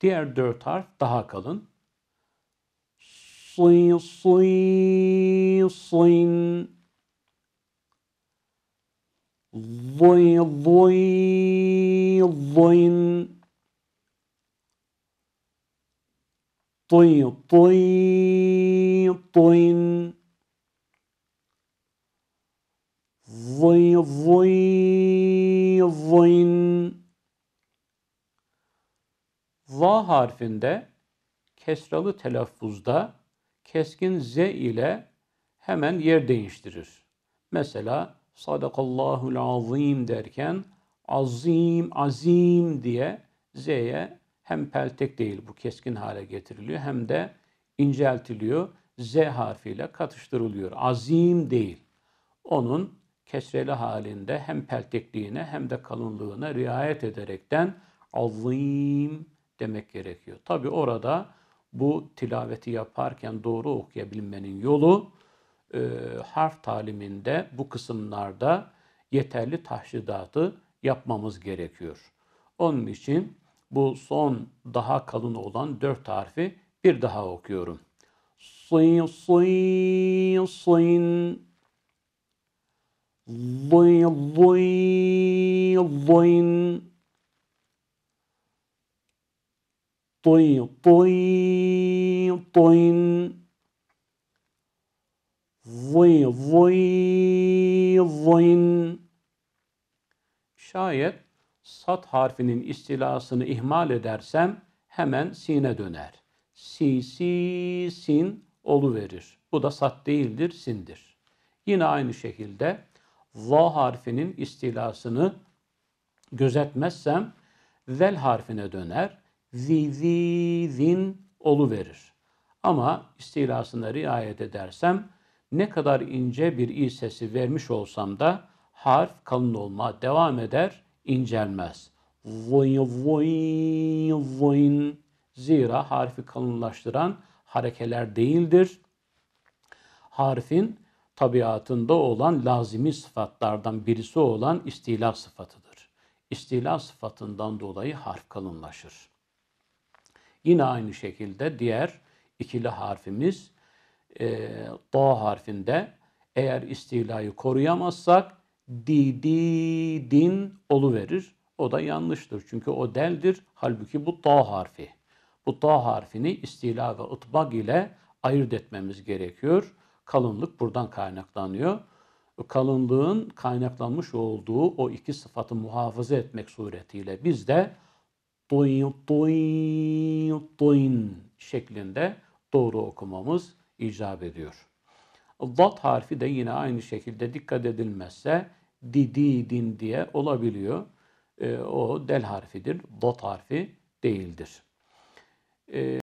Diğer dört harf daha kalın. Suy, suy, suyn. Zuy, zuy, zuyn. Tuy, tuy, tuyn. Zuy, zuy, zuyn. Va harfinde kesralı telaffuzda keskin z ile hemen yer değiştirir. Mesela sadakallahul azim derken azim azim diye z'ye hem peltek değil bu keskin hale getiriliyor hem de inceltiliyor. Z harfiyle katıştırılıyor. Azim değil. Onun kesreli halinde hem peltekliğine hem de kalınlığına riayet ederekten azim demek gerekiyor. Tabi orada bu tilaveti yaparken doğru okuyabilmenin yolu e, harf taliminde bu kısımlarda yeterli tahşidatı yapmamız gerekiyor. Onun için bu son daha kalın olan dört harfi bir daha okuyorum. Sın, sın, sın. Lın, lın, lın. boing, boing, boing. Voin, voin, voin. Şayet sat harfinin istilasını ihmal edersem hemen sine döner. Si, si, sin olu verir. Bu da sat değildir, sindir. Yine aynı şekilde va harfinin istilasını gözetmezsem zel harfine döner zizin olu verir. Ama istilasına riayet edersem ne kadar ince bir i sesi vermiş olsam da harf kalın olma devam eder, incelmez. Voyn, voyn, voyn. Zira harfi kalınlaştıran harekeler değildir. Harfin tabiatında olan lazimi sıfatlardan birisi olan istila sıfatıdır. İstila sıfatından dolayı harf kalınlaşır. Yine aynı şekilde diğer ikili harfimiz e, da harfinde eğer istilayı koruyamazsak di din olu verir. O da yanlıştır. Çünkü o deldir. Halbuki bu ta harfi. Bu ta harfini istila ve ıtbak ile ayırt etmemiz gerekiyor. Kalınlık buradan kaynaklanıyor. Kalınlığın kaynaklanmış olduğu o iki sıfatı muhafaza etmek suretiyle biz de Tuyn, tuyn, tuyn şeklinde doğru okumamız icap ediyor. Dat harfi de yine aynı şekilde dikkat edilmezse didi din diye olabiliyor. E, o del harfidir, dat harfi değildir. E,